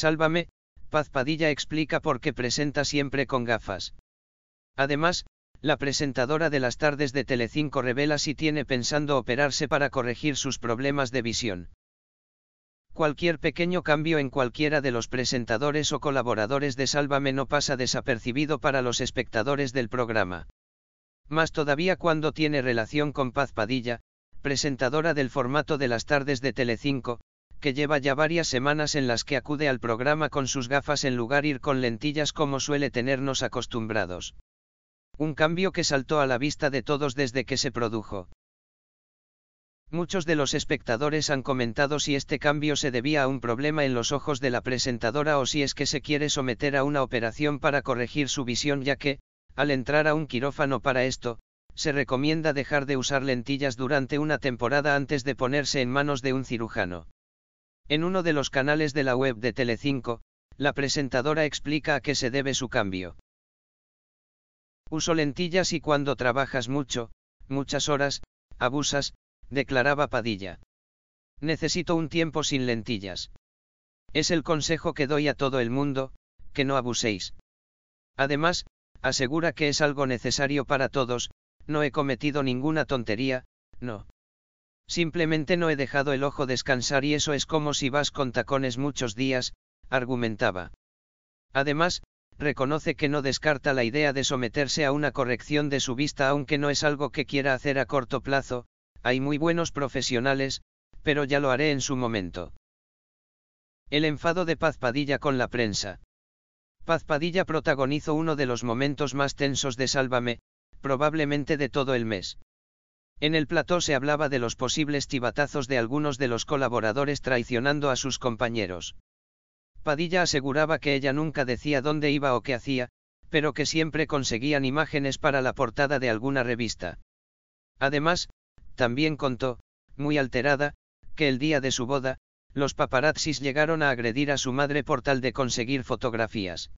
Sálvame, Paz Padilla explica por qué presenta siempre con gafas. Además, la presentadora de las tardes de Telecinco revela si tiene pensando operarse para corregir sus problemas de visión. Cualquier pequeño cambio en cualquiera de los presentadores o colaboradores de Sálvame no pasa desapercibido para los espectadores del programa. Más todavía cuando tiene relación con Paz Padilla, presentadora del formato de las tardes de Telecinco, que lleva ya varias semanas en las que acude al programa con sus gafas en lugar ir con lentillas como suele tenernos acostumbrados. Un cambio que saltó a la vista de todos desde que se produjo. Muchos de los espectadores han comentado si este cambio se debía a un problema en los ojos de la presentadora o si es que se quiere someter a una operación para corregir su visión ya que, al entrar a un quirófano para esto, se recomienda dejar de usar lentillas durante una temporada antes de ponerse en manos de un cirujano. En uno de los canales de la web de Telecinco, la presentadora explica a qué se debe su cambio. Uso lentillas y cuando trabajas mucho, muchas horas, abusas, declaraba Padilla. Necesito un tiempo sin lentillas. Es el consejo que doy a todo el mundo, que no abuséis. Además, asegura que es algo necesario para todos, no he cometido ninguna tontería, no. Simplemente no he dejado el ojo descansar y eso es como si vas con tacones muchos días, argumentaba. Además, reconoce que no descarta la idea de someterse a una corrección de su vista aunque no es algo que quiera hacer a corto plazo, hay muy buenos profesionales, pero ya lo haré en su momento. El enfado de Paz Padilla con la prensa. Paz Padilla protagonizó uno de los momentos más tensos de Sálvame, probablemente de todo el mes. En el plató se hablaba de los posibles tibatazos de algunos de los colaboradores traicionando a sus compañeros. Padilla aseguraba que ella nunca decía dónde iba o qué hacía, pero que siempre conseguían imágenes para la portada de alguna revista. Además, también contó, muy alterada, que el día de su boda, los paparazzis llegaron a agredir a su madre por tal de conseguir fotografías.